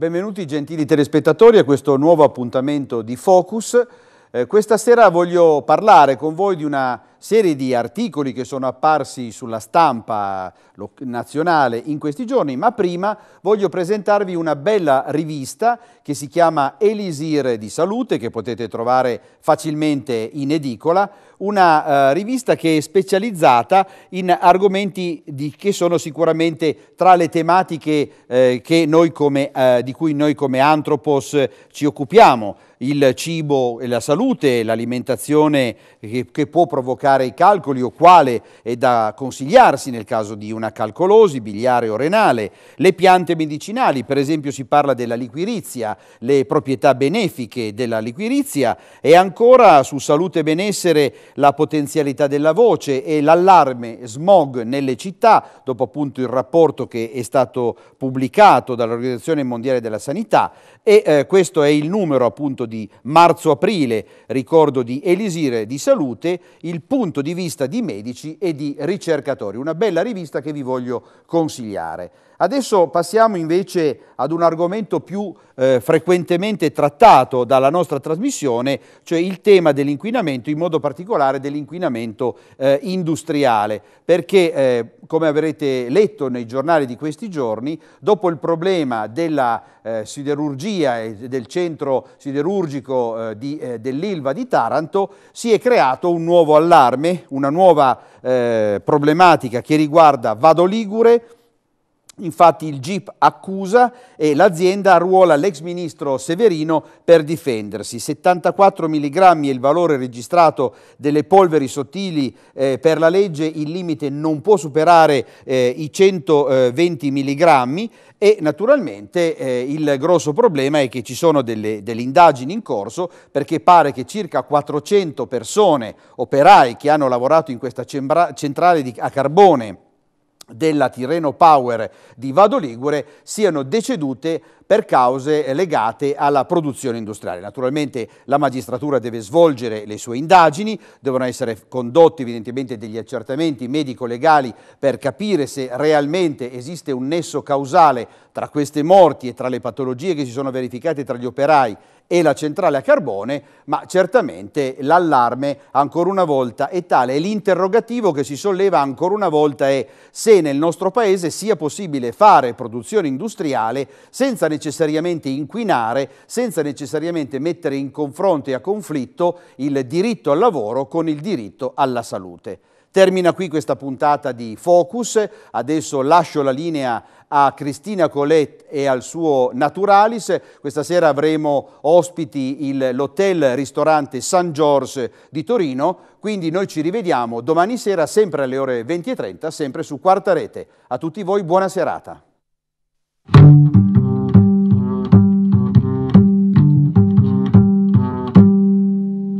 Benvenuti gentili telespettatori a questo nuovo appuntamento di Focus. Eh, questa sera voglio parlare con voi di una serie di articoli che sono apparsi sulla stampa nazionale in questi giorni, ma prima voglio presentarvi una bella rivista che si chiama Elisir di Salute, che potete trovare facilmente in edicola, una eh, rivista che è specializzata in argomenti di, che sono sicuramente tra le tematiche eh, come, eh, di cui noi come Antropos ci occupiamo, il cibo e la salute, l'alimentazione che, che può provocare complicare i calcoli o quale è da consigliarsi nel caso di una calcolosi, biliare o renale, le piante medicinali, per esempio si parla della liquirizia, le proprietà benefiche della liquirizia e ancora su salute e benessere la potenzialità della voce e l'allarme smog nelle città, dopo appunto il rapporto che è stato pubblicato dall'Organizzazione Mondiale della Sanità e eh, questo è il numero appunto di marzo-aprile, ricordo di Elisire di Salute, il punto punto di vista di medici e di ricercatori. Una bella rivista che vi voglio consigliare. Adesso passiamo invece ad un argomento più eh, frequentemente trattato dalla nostra trasmissione, cioè il tema dell'inquinamento, in modo particolare dell'inquinamento eh, industriale, perché eh, come avrete letto nei giornali di questi giorni, dopo il problema della eh, siderurgia e del centro siderurgico eh, eh, dell'Ilva di Taranto, si è creato un nuovo allarme, una nuova problematica che riguarda Vado Ligure, Infatti il GIP accusa e l'azienda arruola l'ex ministro Severino per difendersi. 74 mg è il valore registrato delle polveri sottili eh, per la legge, il limite non può superare eh, i 120 mg e naturalmente eh, il grosso problema è che ci sono delle, delle indagini in corso perché pare che circa 400 persone, operai che hanno lavorato in questa centrale di, a carbone, della Tirreno Power di Vado Ligure siano decedute per cause legate alla produzione industriale. Naturalmente la magistratura deve svolgere le sue indagini, devono essere condotti evidentemente degli accertamenti medico-legali per capire se realmente esiste un nesso causale tra queste morti e tra le patologie che si sono verificate tra gli operai e la centrale a carbone, ma certamente l'allarme ancora una volta è tale. l'interrogativo che si solleva ancora una volta è se nel nostro paese sia possibile fare produzione industriale senza necessariamente inquinare, senza necessariamente mettere in confronto e a conflitto il diritto al lavoro con il diritto alla salute. Termina qui questa puntata di Focus, adesso lascio la linea a Cristina Colette e al suo Naturalis. Questa sera avremo ospiti l'hotel ristorante San Giorgio di Torino, quindi noi ci rivediamo domani sera sempre alle ore 20.30, sempre su Quarta Rete. A tutti voi buona serata.